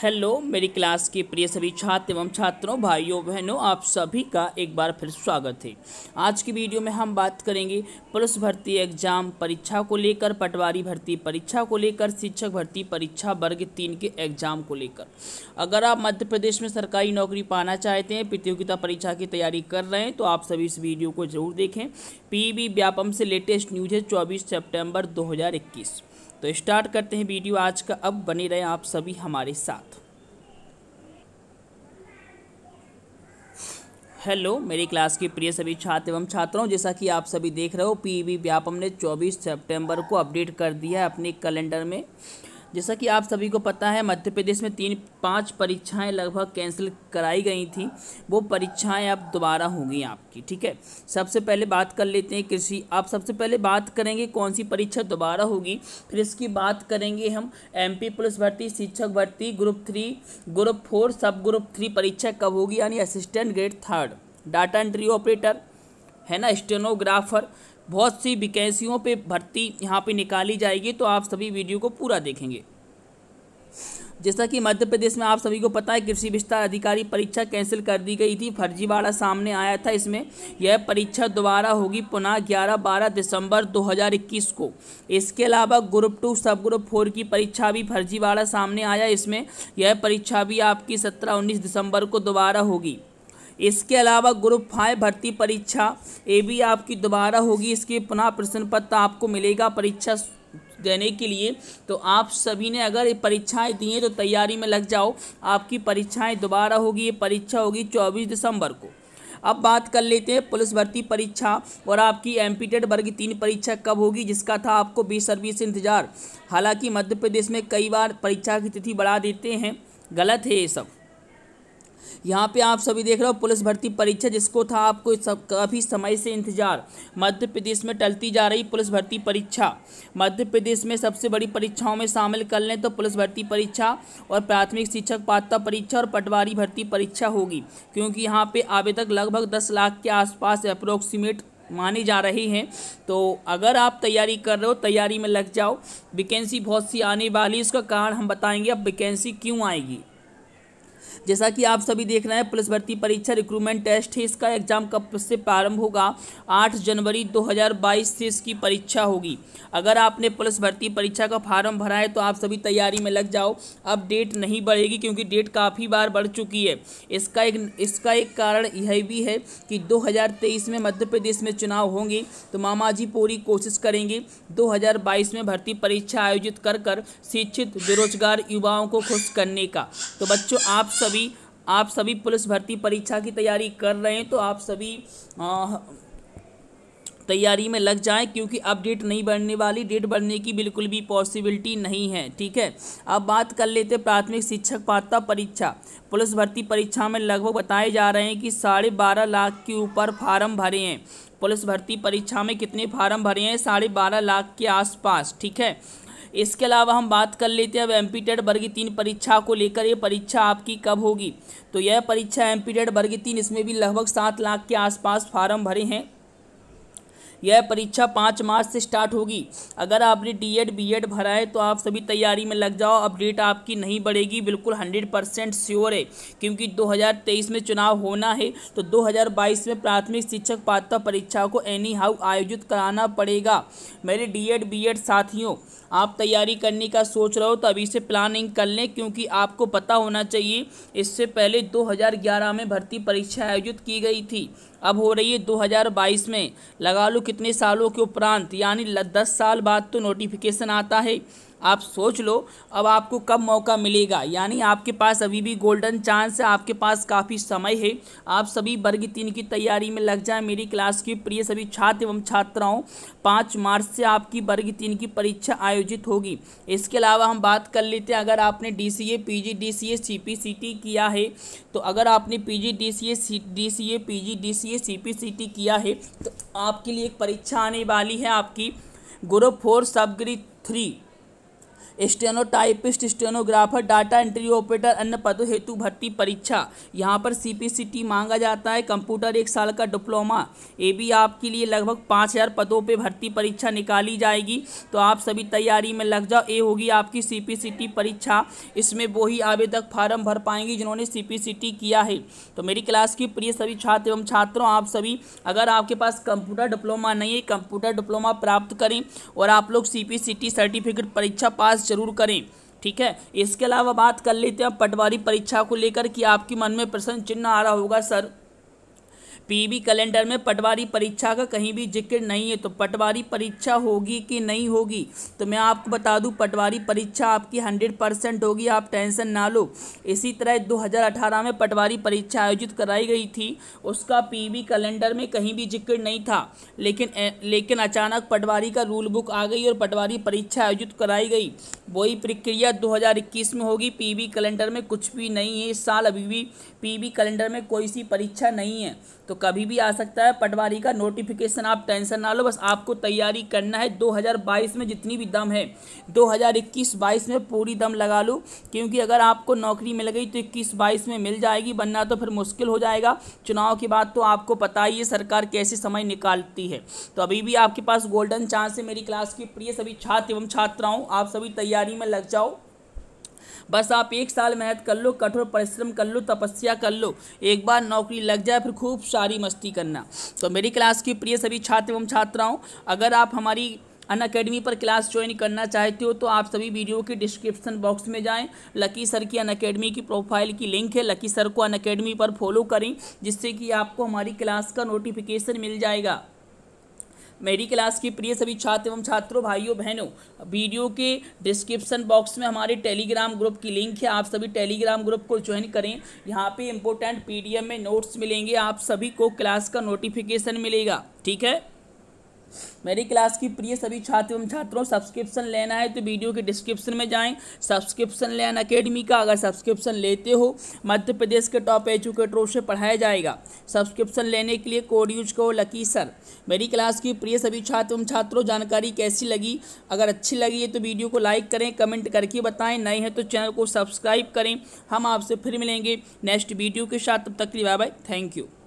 hello मेरी class के प्रिय सभी छात्र एवं छात्रों भाइयों बहनों आप सभी का एक बार फिर स्वागत है आज की वीडियो में हम बात करेंगे पुलिस भर्ती एग्जाम परीक्षा को लेकर पटवारी भर्ती परीक्षा को लेकर शिक्षक भर्ती परीक्षा वर्ग तीन के एग्जाम को लेकर अगर आप मध्य प्रदेश में सरकारी नौकरी पाना चाहते हैं प्रतियोगिता परीक्षा की तैयारी कर रहे हैं तो आप सभी इस वीडियो को जरूर देखें पी व्यापम से लेटेस्ट न्यूज़ है चौबीस सेप्टेम्बर दो तो स्टार्ट करते हैं वीडियो आज का अब बने रहे आप सभी हमारे साथ हेलो मेरी क्लास के प्रिय सभी छात्र एवं छात्राओं जैसा कि आप सभी देख रहे हो पीईबी व्यापम ने 24 सितंबर को अपडेट कर दिया है अपने कैलेंडर में जैसा कि आप सभी को पता है मध्य प्रदेश में तीन पाँच परीक्षाएं लगभग कैंसिल कराई गई थी वो परीक्षाएं अब दोबारा होंगी आपकी ठीक है सबसे पहले बात कर लेते हैं कृषि आप सबसे पहले बात करेंगे कौन सी परीक्षा दोबारा होगी फिर इसकी बात करेंगे हम एमपी पुलिस भर्ती शिक्षक भर्ती group three group four sub group three परीक्षा कब होगी यानी assistant grade third data entry operator है ना स्टेनोग्राफर बहुत सी वैकेंसियों पे भर्ती यहाँ पे निकाली जाएगी तो आप सभी वीडियो को पूरा देखेंगे जैसा कि मध्य प्रदेश में आप सभी को पता है कृषि विस्तार अधिकारी परीक्षा कैंसिल कर दी गई थी फर्जीवाड़ा सामने आया था इसमें यह परीक्षा दोबारा होगी पुनः 11 बारह दिसंबर 2021 को इसके अलावा group two sub group four की परीक्षा भी फर्जीवाड़ा सामने आया इसमें यह परीक्षा भी आपकी सत्रह उन्नीस दिसंबर को दोबारा होगी इसके अलावा ग्रुप फाइव भर्ती परीक्षा ये भी आपकी दोबारा होगी इसके पुनः प्रश्न पत्र आपको मिलेगा परीक्षा देने के लिए तो आप सभी ने अगर परीक्षाएं दी हैं तो तैयारी में लग जाओ आपकी परीक्षाएं दोबारा होगी ये परीक्षा होगी चौबीस दिसंबर को अब बात कर लेते हैं पुलिस भर्ती परीक्षा और आपकी एम वर्ग तीन परीक्षा कब होगी जिसका था आपको सर्विस इंतजार हालांकि मध्य प्रदेश में कई बार परीक्षा की तिथि बढ़ा देते हैं गलत है ये सब यहाँ पे आप सभी देख रहे हो पुलिस भर्ती परीक्षा जिसको था आपको काफ़ी समय से इंतजार मध्य प्रदेश में टलती जा रही पुलिस भर्ती परीक्षा मध्य प्रदेश में सबसे बड़ी परीक्षाओं में शामिल कर लें तो पुलिस भर्ती परीक्षा और प्राथमिक शिक्षक पात्रता परीक्षा और पटवारी भर्ती परीक्षा होगी क्योंकि यहाँ पर आवेदक लगभग दस लाख के आसपास अप्रोक्सीमेट मानी जा रही हैं तो अगर आप तैयारी कर रहे हो तैयारी में लग जाओ वैकेंसी बहुत सी आने वाली उसका कारण हम बताएंगे अब वैकेंसी क्यों आएगी जैसा कि आप सभी देख रहे हैं पुलिस भर्ती परीक्षा रिक्रूटमेंट टेस्ट है इसका एग्जाम कब से प्रारंभ होगा आठ जनवरी 2022 से इसकी परीक्षा होगी अगर आपने पुलिस भर्ती परीक्षा का फार्म भरा है तो आप सभी तैयारी में लग जाओ अब डेट नहीं बढ़ेगी क्योंकि डेट काफ़ी बार बढ़ चुकी है इसका एक इसका एक कारण यह भी है कि 2023 में मध्य प्रदेश में चुनाव होंगे तो मामा जी पूरी कोशिश करेंगे 2022 में भर्ती परीक्षा आयोजित कर कर शिक्षित बेरोजगार युवाओं को खुश करने का तो बच्चों आप सभी आप सभी पुलिस भर्ती परीक्षा की तैयारी कर रहे हैं तो आप सभी तैयारी में लग जाएं क्योंकि अब डेट नहीं बढ़ने वाली डेट बढ़ने की बिल्कुल भी पॉसिबिलिटी नहीं है ठीक है अब बात कर लेते प्राथमिक शिक्षक पात्रता परीक्षा पुलिस भर्ती परीक्षा में लगभग बताए जा रहे हैं कि साढ़े बारह लाख के ऊपर फार्म भरे हैं पुलिस भर्ती परीक्षा में कितने फार्म भरे हैं साढ़े बारह लाख के आसपास ठीक है इसके अलावा हम बात कर लेते हैं अब एम टेट वर्ग तीन परीक्षा को लेकर ये परीक्षा आपकी कब होगी तो यह परीक्षा एम टेट वर्ग तीन इसमें भी लगभग सात लाख के आसपास फार्म भरे हैं यह परीक्षा पाँच मार्च से स्टार्ट होगी अगर आपने डी एड बी एड भरा है तो आप सभी तैयारी में लग जाओ अब डेट आपकी नहीं बढ़ेगी बिल्कुल हंड्रेड परसेंट श्योर है क्योंकि 2023 में चुनाव होना है तो 2022 में प्राथमिक शिक्षक पात्रता परीक्षा को एनी हाउ आयोजित कराना पड़ेगा मेरे डी एड बी एड साथियों आप तैयारी करने का सोच रहे हो तो अभी से प्लानिंग कर लें क्योंकि आपको पता होना चाहिए इससे पहले 2011 में भर्ती परीक्षा आयोजित की गई थी अब हो रही है 2022 में लगा लो कि कितने सालों के उपरांत यानी दस साल बाद तो नोटिफिकेशन आता है आप सोच लो अब आपको कब मौका मिलेगा यानी आपके पास अभी भी गोल्डन चांस है आपके पास काफ़ी समय है आप सभी वर्ग तीन की तैयारी में लग जाएं मेरी क्लास के प्रिय सभी छात्र एवं छात्राओं पाँच मार्च से आपकी वर्ग तीन की परीक्षा आयोजित होगी इसके अलावा हम बात कर लेते हैं अगर आपने D C A P G D C A C P C T किया है तो अगर आपने P G D C A C D C A P G D C A C P C T किया है तो आपके लिए एक परीक्षा आने वाली है आपकी group four sub group three stenotypist stenographer data entry operator अन्य पदों हेतु भर्ती परीक्षा यहाँ पर सी मांगा जाता है कंप्यूटर एक साल का डिप्लोमा ये भी आपके लिए लगभग पाँच हज़ार पदों पर भर्ती परीक्षा निकाली जाएगी तो आप सभी तैयारी में लग जाओ ये होगी आपकी सी परीक्षा इसमें वो ही आवेदक फार्म भर पाएंगी जिन्होंने सी किया है तो मेरी क्लास की प्रिय सभी छात्र एवं छात्रों आप सभी अगर आपके पास कंप्यूटर डिप्लोमा नहीं है कंप्यूटर डिप्लोमा प्राप्त करें और आप लोग सी सर्टिफिकेट परीक्षा पास जरूर करें ठीक है इसके अलावा बात कर लेते हैं पटवारी परीक्षा को लेकर कि आपके मन में प्रश्न चिन्ह आ रहा होगा सर पीबी कैलेंडर में पटवारी परीक्षा का कहीं भी जिक्र नहीं है तो पटवारी परीक्षा होगी कि नहीं होगी तो मैं आपको बता दूं पटवारी परीक्षा आपकी हंड्रेड परसेंट होगी आप टेंशन ना लो इसी तरह 2018 में पटवारी परीक्षा आयोजित कराई गई थी उसका पीबी कैलेंडर में कहीं भी जिक्र नहीं था लेकिन लेकिन अचानक पटवारी का रूल बुक आ गई और पटवारी परीक्षा आयोजित कराई गई वही प्रक्रिया दो में होगी पी कैलेंडर में कुछ भी नहीं है इस साल अभी भी पी कैलेंडर में कोई सी परीक्षा नहीं है तो तो कभी भी आ सकता है पटवारी का नोटिफिकेशन आप टेंशन ना लो बस आपको तैयारी करना है 2022 में जितनी भी दम है 2021-22 में पूरी दम लगा लो क्योंकि अगर आपको नौकरी मिल गई तो इक्कीस बाईस में मिल जाएगी बनना तो फिर मुश्किल हो जाएगा चुनाव के बाद तो आपको पता ही है सरकार कैसे समय निकालती है तो अभी भी आपके पास गोल्डन चांस है मेरी क्लास की प्रिय सभी छात्र एवं छात्राओं आप सभी तैयारी में लग जाओ बस आप एक साल मेहनत कर लो कठोर परिश्रम कर लो तपस्या कर लो एक बार नौकरी लग जाए फिर खूब सारी मस्ती करना तो मेरी क्लास की प्रिय सभी छात्र एवं छात्राओं अगर आप हमारी अन अकेडमी पर क्लास ज्वाइन करना चाहते हो तो आप सभी वीडियो की डिस्क्रिप्शन बॉक्स में जाएं लकी सर की अन अकेडमी की प्रोफाइल की लिंक है लकी सर को अन अकेडमी पर फॉलो करें जिससे कि आपको हमारी क्लास का नोटिफिकेशन मिल जाएगा मेरी क्लास के प्रिय सभी छात्र एवं छात्रों भाइयों बहनों वीडियो के डिस्क्रिप्सन बॉक्स में हमारे टेलीग्राम ग्रुप की लिंक है आप सभी टेलीग्राम ग्रुप को ज्वाइन करें यहाँ पे इम्पोर्टेंट पीडीएम में नोट्स मिलेंगे आप सभी को क्लास का नोटिफिकेशन मिलेगा ठीक है मेरी क्लास की प्रिय सभी छात्र एवं छात्रों सब्सक्रिप्शन लेना है तो वीडियो के डिस्क्रिप्शन में जाएँ सब्सक्रिप्शन लेन अकेडमी का अगर सब्सक्रिप्शन लेते हो मध्य प्रदेश के टॉप एजुकेटरों से पढ़ाया जाएगा सब्सक्रिप्शन लेने के लिए कोड यूज करो लकी सर मेरी क्लास की प्रिय सभी छात्र एवं छात्रों जानकारी कैसी लगी अगर अच्छी लगी है तो वीडियो को लाइक करें कमेंट करके बताएं नए हैं तो चैनल को सब्सक्राइब करें हम आपसे फिर मिलेंगे नेक्स्ट वीडियो के साथ तब तक के लिए बाय बाय थैंक यू